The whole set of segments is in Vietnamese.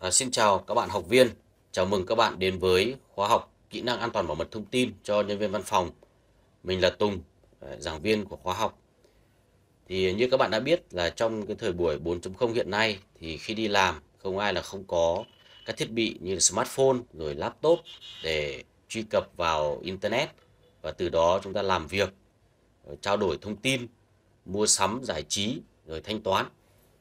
À, xin chào các bạn học viên, chào mừng các bạn đến với khóa học kỹ năng an toàn bảo mật thông tin cho nhân viên văn phòng. Mình là Tùng, à, giảng viên của khóa học. Thì như các bạn đã biết là trong cái thời buổi 4.0 hiện nay thì khi đi làm không ai là không có các thiết bị như smartphone rồi laptop để truy cập vào internet và từ đó chúng ta làm việc, trao đổi thông tin, mua sắm giải trí rồi thanh toán.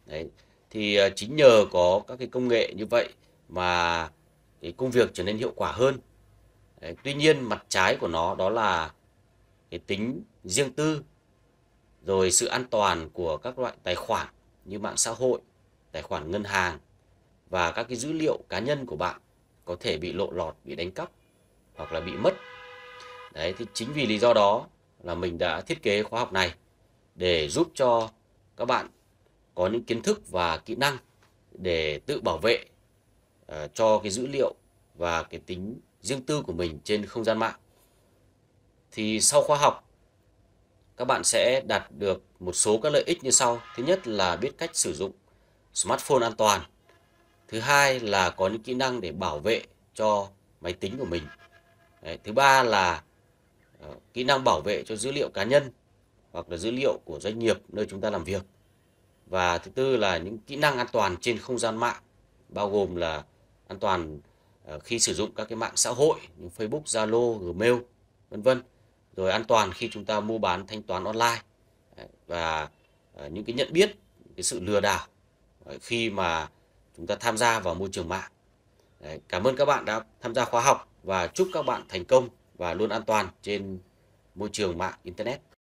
Đấy thì ờ, chính nhờ có các cái công nghệ như vậy mà cái công việc trở nên hiệu quả hơn tuy nhiên mặt trái của nó đó là cái tính riêng tư rồi sự an toàn của các loại tài khoản như mạng xã hội tài khoản ngân hàng và các cái dữ liệu cá nhân của bạn có thể bị lộ lọt bị đánh cắp hoặc là bị mất đấy thì chính vì lý do đó là mình đã thiết kế khóa học này để giúp cho các bạn có những kiến thức và kỹ năng để tự bảo vệ à, cho cái dữ liệu và cái tính riêng tư của mình trên không gian mạng. Thì sau khóa học, các bạn sẽ đạt được một số các lợi ích như sau. Thứ nhất là biết cách sử dụng smartphone an toàn. Thứ hai là có những kỹ năng để bảo vệ cho máy tính của mình. thứ ba là ờ, kỹ năng bảo vệ cho dữ liệu cá nhân hoặc là dữ liệu của doanh nghiệp nơi chúng ta làm việc và thứ tư là những kỹ năng an toàn trên không gian mạng bao gồm là an toàn ờ, khi sử dụng các cái mạng xã hội như Facebook, Zalo, Gmail, vân vân. Rồi an toàn khi chúng ta mua bán thanh toán online và ờ, những cái nhận biết cái sự lừa đảo ờ, khi mà chúng ta tham gia vào môi trường mạng. cảm ơn các bạn đã tham gia khóa học và chúc các bạn thành công và luôn an toàn trên môi trường mạng internet.